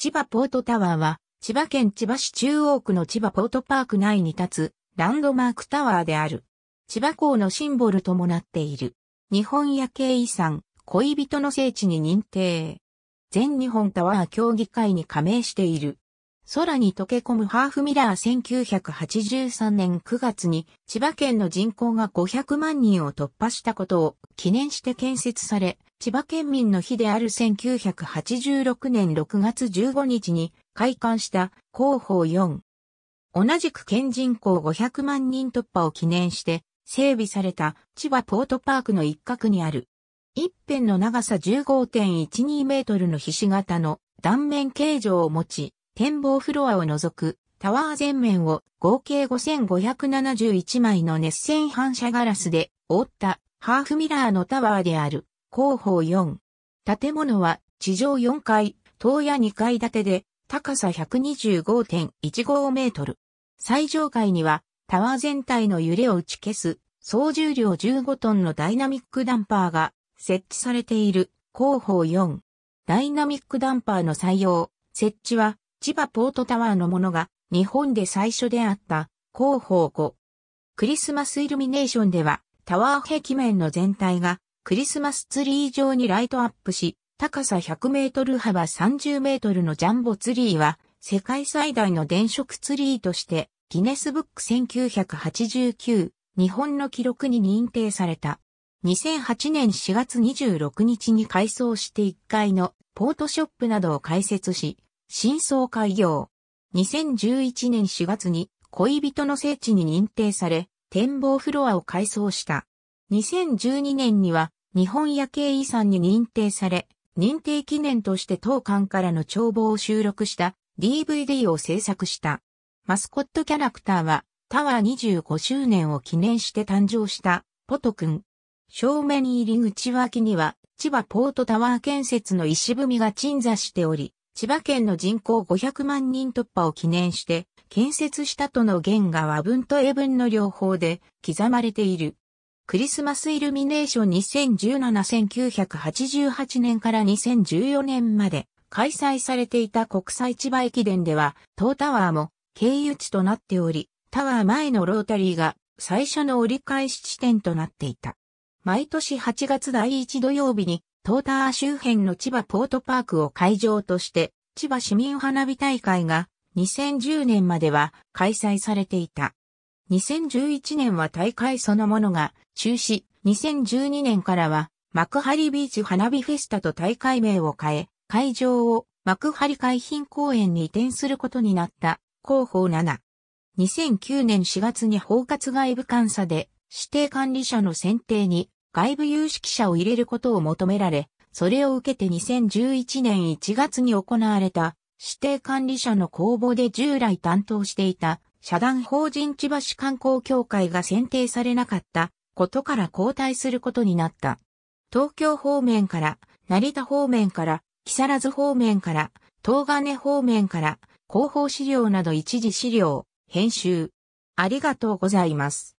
千葉ポートタワーは、千葉県千葉市中央区の千葉ポートパーク内に立つランドマークタワーである。千葉港のシンボルともなっている。日本夜景遺産、恋人の聖地に認定。全日本タワー協議会に加盟している。空に溶け込むハーフミラー1983年9月に千葉県の人口が500万人を突破したことを記念して建設され、千葉県民の日である1986年6月15日に開館した広報4。同じく県人口500万人突破を記念して整備された千葉ポートパークの一角にある。一辺の長さ15.12メートルのひし形の断面形状を持ち、展望フロアを除くタワー全面を合計5571枚の熱線反射ガラスで覆ったハーフミラーのタワーである。広報4。建物は地上4階、東屋2階建てで、高さ125.15メートル。最上階には、タワー全体の揺れを打ち消す、総重量15トンのダイナミックダンパーが設置されている広報4。ダイナミックダンパーの採用、設置は千葉ポートタワーのものが日本で最初であった広報5。クリスマスイルミネーションではタワー壁面の全体がクリスマスツリー上にライトアップし、高さ100メートル幅30メートルのジャンボツリーは、世界最大の電飾ツリーとして、ギネスブック1989日本の記録に認定された。2008年4月26日に改装して1階のポートショップなどを開設し、新装開業。2011年4月に恋人の聖地に認定され、展望フロアを改装した。2012年には日本夜景遺産に認定され、認定記念として当館からの帳簿を収録した DVD を制作した。マスコットキャラクターはタワー25周年を記念して誕生したポト君。正面入り口脇には千葉ポートタワー建設の石踏みが鎮座しており、千葉県の人口500万人突破を記念して建設したとの言が和文と英文の両方で刻まれている。クリスマスイルミネーション2017-1988年から2014年まで開催されていた国際千葉駅伝では、ータワーも経由地となっており、タワー前のロータリーが最初の折り返し地点となっていた。毎年8月第1土曜日に、ータワー周辺の千葉ポートパークを会場として、千葉市民花火大会が2010年までは開催されていた。2011年は大会そのものが中止、2012年からは幕張ビーチ花火フェスタと大会名を変え、会場を幕張海浜公園に移転することになった広報7。2009年4月に包括外部監査で指定管理者の選定に外部有識者を入れることを求められ、それを受けて2011年1月に行われた指定管理者の公募で従来担当していた社団法人千葉市観光協会が選定されなかったことから交代することになった。東京方面から、成田方面から、木更津方面から、東金方面から、広報資料など一時資料、編集。ありがとうございます。